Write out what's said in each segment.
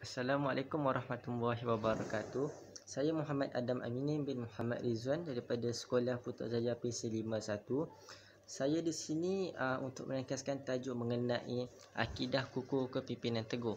Assalamualaikum warahmatullahi wabarakatuh. Saya Muhammad Adam Aminin bin Muhammad Rizwan daripada Sekolah Putra Jaya PC51. Saya di sini uh, untuk menekaskan tajuk mengenai akidah kukuh kepimpinan teguh.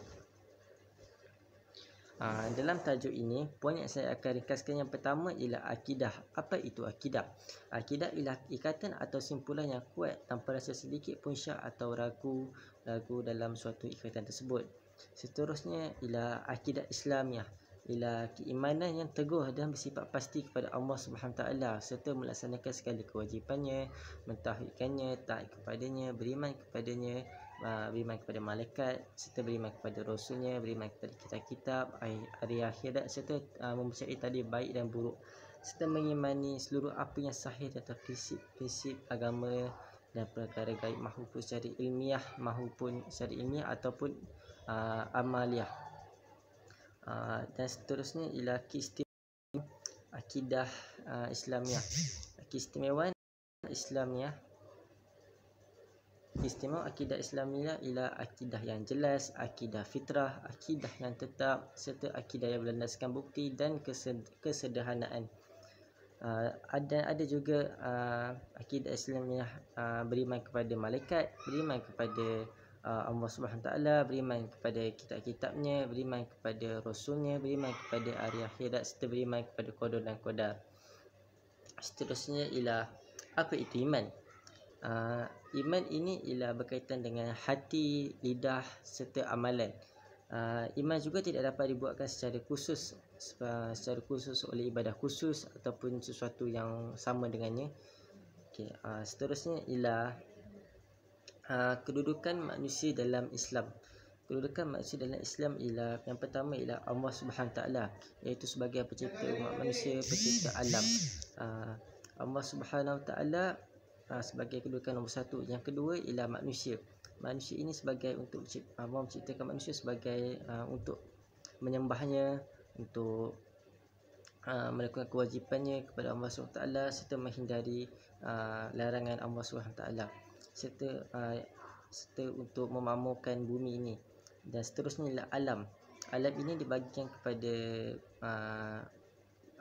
Ha, dalam tajuk ini, poin yang saya akan ringkaskan yang pertama ialah akidah. Apa itu akidah? Akidah ialah ikatan atau simpulan yang kuat tanpa rasa sedikit pun syak atau ragu ragu dalam suatu ikatan tersebut. Seterusnya ialah akidah Islamiah ialah keimanan yang teguh dan bersifat pasti kepada Allah Subhanahu taala serta melaksanakan segala kewajipannya, mentauhidkannya, taat kepadanya, beriman kepadanya, Ah, beriman kepada malaikat serta beriman kepada rasulnya beriman kepada kitab-kitab hari akhirat serta ah, mempercayai tadi baik dan buruk serta mengimani seluruh apa yang sahih dan prinsip-prinsip agama dan perkara gaib mahupun secara ilmiah mahupun secara ilmiah ataupun uh, amaliah uh, dan seterusnya ialah akidah uh, islamiah kistimewan islamiah Istimewa akidah Islamiah ialah akidah yang jelas, akidah fitrah, akidah yang tetap serta akidah yang berlandaskan bukti dan kesederhanaan. Uh, ada ada juga uh, akidah Islamiah uh, ah, beriman kepada malaikat, beriman kepada uh, Allah Subhanahu taala, beriman kepada kitab-kitabnya, beriman kepada rasulnya, beriman kepada hari akhirat serta beriman kepada qada dan qadar. Seterusnya ialah apa itu iman? uh, iman ini ialah berkaitan dengan hati, lidah serta amalan. Uh, iman juga tidak dapat dibuatkan secara khusus secara khusus oleh ibadah khusus ataupun sesuatu yang sama dengannya. Okey, uh, seterusnya ialah uh, kedudukan manusia dalam Islam. Kedudukan manusia dalam Islam ialah yang pertama ialah Allah Subhanahu Taala iaitu sebagai pencipta umat manusia, pencipta alam. Uh, Allah Subhanahu Taala ha, sebagai kedudukan nombor satu. Yang kedua ialah manusia. Manusia ini sebagai untuk Allah ha, menciptakan manusia sebagai ha, untuk menyembahnya, untuk ha, melakukan kewajipannya kepada Allah SWT serta menghindari ha, larangan Allah SWT serta ha, serta untuk memamukan bumi ini dan seterusnya ialah alam. Alam ini dibagikan kepada ha,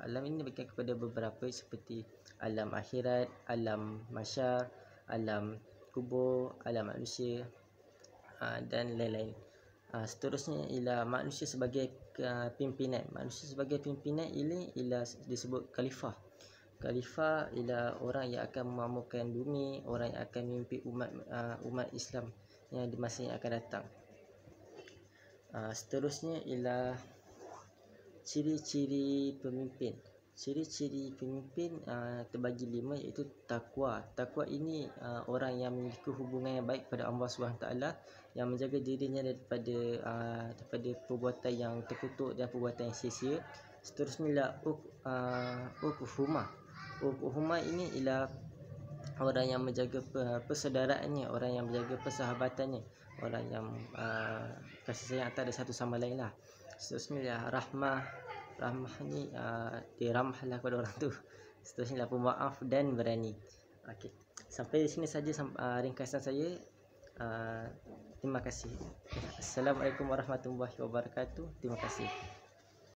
Alam ini berkaitan kepada beberapa seperti alam akhirat, alam masyar, alam kubur, alam manusia ha, dan lain-lain. Ha, seterusnya ialah manusia sebagai pimpinan. Manusia sebagai pimpinan ini ialah disebut khalifah. Khalifah ialah orang yang akan memamukan bumi, orang yang akan memimpin umat ha, umat Islam yang di masa yang akan datang. Seterusnya ialah ciri-ciri pemimpin ciri-ciri pemimpin uh, terbagi lima iaitu takwa takwa ini uh, orang yang memiliki hubungan yang baik kepada Allah Subhanahu taala yang menjaga dirinya daripada uh, daripada perbuatan yang terkutuk dan perbuatan yang sia-sia seterusnya ialah uk uh, uk huma ini ialah orang yang menjaga persaudaraannya orang yang menjaga persahabatannya orang yang uh, kasih sayang antara satu sama lain lah seterusnya lah rahmah rahmah ni uh, ah, diramah lah kepada orang tu seterusnya lah pemaaf dan berani okay. sampai di sini saja uh, ringkasan saya uh, terima kasih Assalamualaikum warahmatullahi wabarakatuh terima kasih